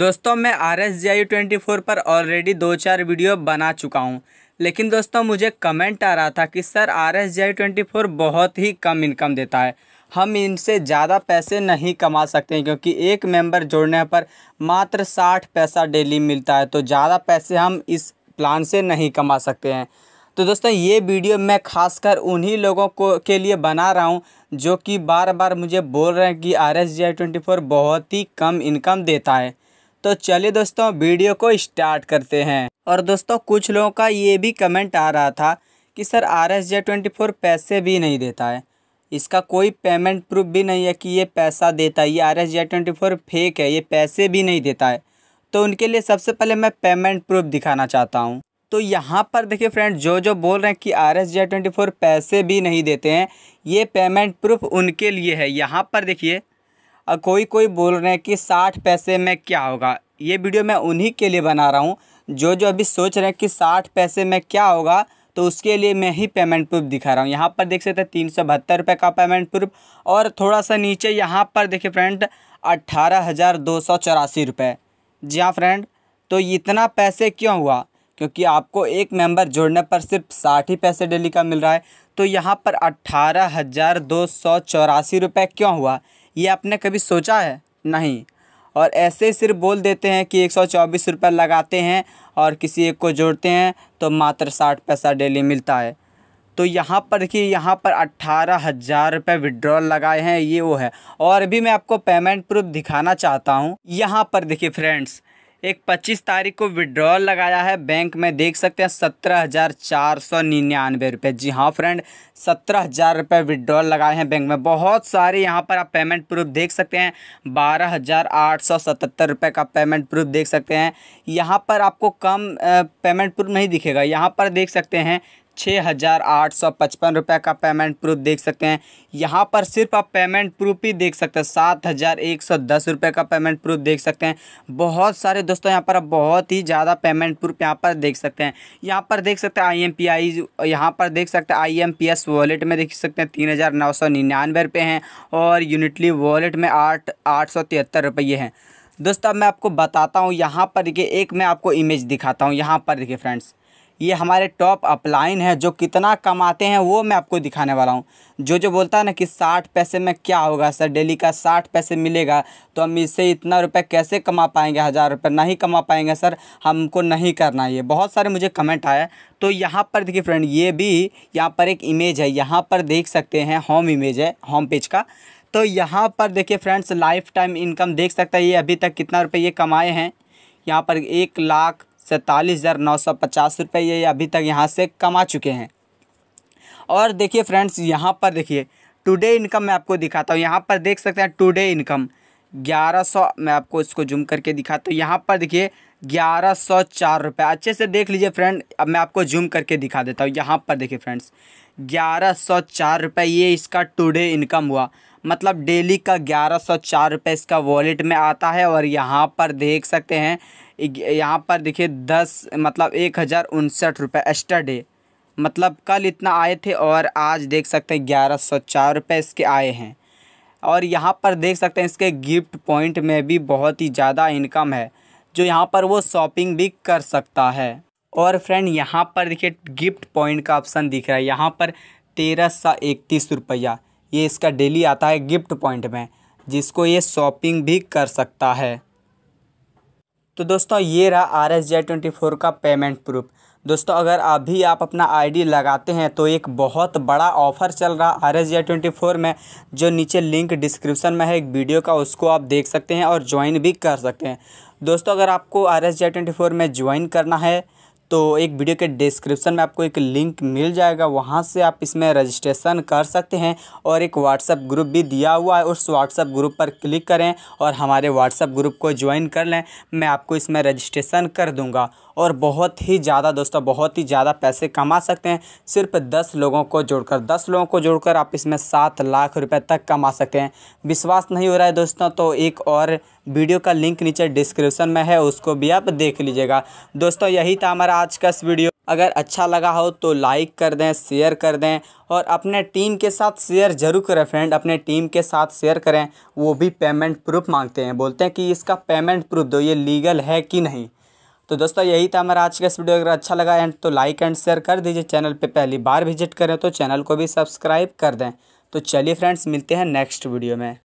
दोस्तों मैं R S J I twenty four पर ऑलरेडी दो चार वीडियो बना चुका हूँ लेकिन दोस्तों मुझे कमेंट आ रहा था कि sir R S J I twenty four बहुत ही कम इनकम देता है हम इनसे ज़्यादा पैसे नहीं कमा सकते हैं क्योंकि एक मेंबर जोड़ने पर मात्र साठ पैसा डेली मिलता है तो ज़्यादा पैसे हम इस प्लान से नहीं कमा सकते हैं तो दोस्तों ये वीडियो मैं खासकर उन्हीं लोगों को के लिए बना रहा हूँ जो कि बार बार मुझे बोल रहे हैं कि R S G I twenty four बहुत ही कम इनकम देता है तो चलिए दोस्तों वीडियो को स्टार्ट करते हैं और दोस्तों कुछ लोगों का ये भी कमेंट आ रहा था कि sir R S J twenty four पैसे भी नहीं देता है इसका कोई पेमेंट प्रूफ भी नहीं है कि ये पैसा देता है ये R S J twenty four fake है ये पैसे भी नहीं देता है तो उनके लिए सबसे पहले मैं पेमेंट प्रूफ दिखाना चाहता हूँ तो यहाँ पर देखिए फ्रेंड जो जो बोल रहे हैं कि R S J twenty four पैसे भी नहीं देते हैं ये पेमेंट प्रूफ उनके लिए है यहाँ पर देखिए और कोई कोई बोल रहे हैं कि साठ पैसे में क्या होगा ये वीडियो मैं उन्हीं के लिए बना रहा हूँ जो जो अभी सोच रहे हैं कि साठ पैसे में क्या होगा तो उसके लिए मैं ही पेमेंट प्रूफ दिखा रहा हूँ यहाँ पर देख सकते हैं तीन सौ बहत्तर रुपये का पेमेंट प्रूफ और थोड़ा सा नीचे यहाँ पर देखिए फ्रेंड अट्ठारह हज़ार दो सौ चौरासी रुपये जी हाँ फ्रेंड तो इतना पैसे क्यों हुआ क्योंकि आपको एक मेंबर जोड़ने पर सिर्फ साठ ही पैसे डेली का मिल रहा है तो यहाँ पर अट्ठारह हज़ार दो सौ चौरासी रुपये क्यों हुआ ये आपने कभी सोचा है नहीं और ऐसे ही सिर्फ बोल देते हैं कि एक सौ चौबीस रुपये लगाते हैं और किसी एक को जोड़ते हैं तो मात्र साठ पैसा डेली मिलता है तो यहाँ पर देखिए यहाँ पर अट्ठारह हज़ार रुपये विड्रॉल लगाए हैं ये वो है और भी मैं आपको पेमेंट प्रूफ दिखाना चाहता हूँ यहाँ पर देखिए फ्रेंड्स एक 25 तारीख को विड्रॉल लगाया है बैंक में देख सकते हैं सत्रह हज़ार चार सौ निन्यानवे रुपये जी हाँ फ्रेंड सत्रह हज़ार रुपये विड्रॉल लगाए हैं बैंक में बहुत सारे यहाँ पर आप पेमेंट प्रूफ देख सकते हैं बारह हज़ार आठ सौ सतहत्तर रुपये का पेमेंट प्रूफ देख सकते हैं यहाँ पर आपको कम पेमेंट प्रूफ नहीं दिखेगा यहाँ पर देख सकते हैं छः हज़ार आठ सौ पचपन रुपये का पेमेंट प्रूफ देख सकते हैं यहाँ पर सिर्फ आप पेमेंट प्रूफ ही देख सकते हैं सात हज़ार एक सौ दस रुपये का पेमेंट प्रूफ देख सकते हैं बहुत सारे दोस्तों यहाँ पर आप बहुत ही ज़्यादा पेमेंट प्रूफ यहाँ पर देख सकते हैं यहाँ पर देख सकते हैं आई एम पी आई यहाँ पर देख सकते हैं I M P S wallet में देख सकते हैं तीन हज़ार नौ सौ निन्यानवे रुपये हैं और यूनिटली वॉलेट में आठ आठ सौ तिहत्तर रुपये हैं दोस्तों अब मैं आपको बताता हूँ यहाँ पर देखिए एक मैं आपको इमेज दिखाता हूँ यहाँ पर देखिए फ्रेंड्स ये हमारे टॉप अपलाइन है जो कितना कमाते हैं वो मैं आपको दिखाने वाला हूँ जो जो बोलता है ना कि साठ पैसे में क्या होगा सर डेली का साठ पैसे मिलेगा तो हम इससे इतना रुपये कैसे कमा पाएंगे हज़ार रुपये नहीं कमा पाएंगे सर हमको नहीं करना ये बहुत सारे मुझे कमेंट आया तो यहाँ पर देखिए फ्रेंड ये भी यहाँ पर एक इमेज है यहाँ पर देख सकते हैं होम इमेज है होम पेज का तो यहाँ पर देखिए फ्रेंड्स लाइफ टाइम इनकम देख सकता है ये अभी तक कितना रुपये ये कमाए हैं यहाँ पर एक लाख सैंतालीस हज़ार नौ सौ पचास रुपये ये अभी तक यहाँ से कमा चुके हैं और देखिए फ्रेंड्स यहाँ पर देखिए टुडे इनकम मैं आपको दिखाता हूँ यहाँ पर देख सकते हैं टुडे इनकम ग्यारह सौ मैं आपको इसको जूम करके दिखाता हूँ यहाँ पर देखिए ग्यारह सौ चार रुपये अच्छे से देख लीजिए फ्रेंड अब मैं आपको जूम करके दिखा देता हूँ यहाँ पर देखिए फ्रेंड्स ग्यारह सौ चार रुपये ये इसका टुडे इनकम हुआ मतलब डेली का ग्यारह सौ चार रुपये इसका वॉलेट में आता है और यहाँ पर देख सकते हैं यहाँ पर देखिए दस मतलब एक हज़ार उनसठ रुपये एस्टरडे मतलब कल इतना आए थे और आज देख सकते हैं ग्यारह सौ चार रुपये इसके आए हैं और यहाँ पर देख सकते हैं इसके गिफ्ट पॉइंट में भी बहुत ही ज़्यादा इनकम है जो यहाँ पर वो शॉपिंग भी कर सकता है और फ्रेंड यहाँ पर देखिए गिफ्ट पॉइंट का ऑप्शन दिख रहा है यहाँ पर तेरह सौ इकतीस रुपया ये इसका डेली आता है गिफ्ट पॉइंट में जिसको ये शॉपिंग भी कर सकता है तो दोस्तों ये रहा R S J twenty four का पेमेंट प्रूफ दोस्तों अगर अभी आप अपना आईडी लगाते हैं तो एक बहुत बड़ा ऑफर चल रहा R S J twenty four में जो नीचे लिंक डिस्क्रिप्शन में है एक वीडियो का उसको आप देख सकते हैं और ज्वाइन भी कर सकते हैं दोस्तों अगर आपको R S J twenty four में ज्वाइन करना है तो एक वीडियो के डिस्क्रिप्शन में आपको एक लिंक मिल जाएगा वहाँ से आप इसमें रजिस्ट्रेशन कर सकते हैं और एक व्हाट्सअप ग्रुप भी दिया हुआ है उस व्हाट्सअप ग्रुप पर क्लिक करें और हमारे व्हाट्सअप ग्रुप को ज्वाइन कर लें मैं आपको इसमें रजिस्ट्रेशन कर दूँगा और बहुत ही ज़्यादा दोस्तों बहुत ही ज़्यादा पैसे कमा सकते हैं सिर्फ दस लोगों को जोड़कर दस लोगों को जोड़कर आप इसमें सात लाख रुपए तक कमा सकते हैं विश्वास नहीं हो रहा है दोस्तों तो एक और वीडियो का लिंक नीचे डिस्क्रिप्शन में है उसको भी आप देख लीजिएगा दोस्तों यही था हमारा आज का इस वीडियो अगर अच्छा लगा हो तो लाइक कर दें शेयर कर दें और अपने टीम के साथ शेयर जरूर करें फ्रेंड अपने टीम के साथ शेयर करें वो भी पेमेंट प्रूफ मांगते हैं बोलते हैं कि इसका पेमेंट प्रूफ दो ये लीगल है कि नहीं तो दोस्तों यही था हमारा आज का इस वीडियो अगर अच्छा लगा एंड तो लाइक एंड शेयर कर दीजिए चैनल पर पहली बार विजिट करें तो चैनल को भी सब्सक्राइब कर दें तो चलिए फ्रेंड्स मिलते हैं नेक्स्ट वीडियो में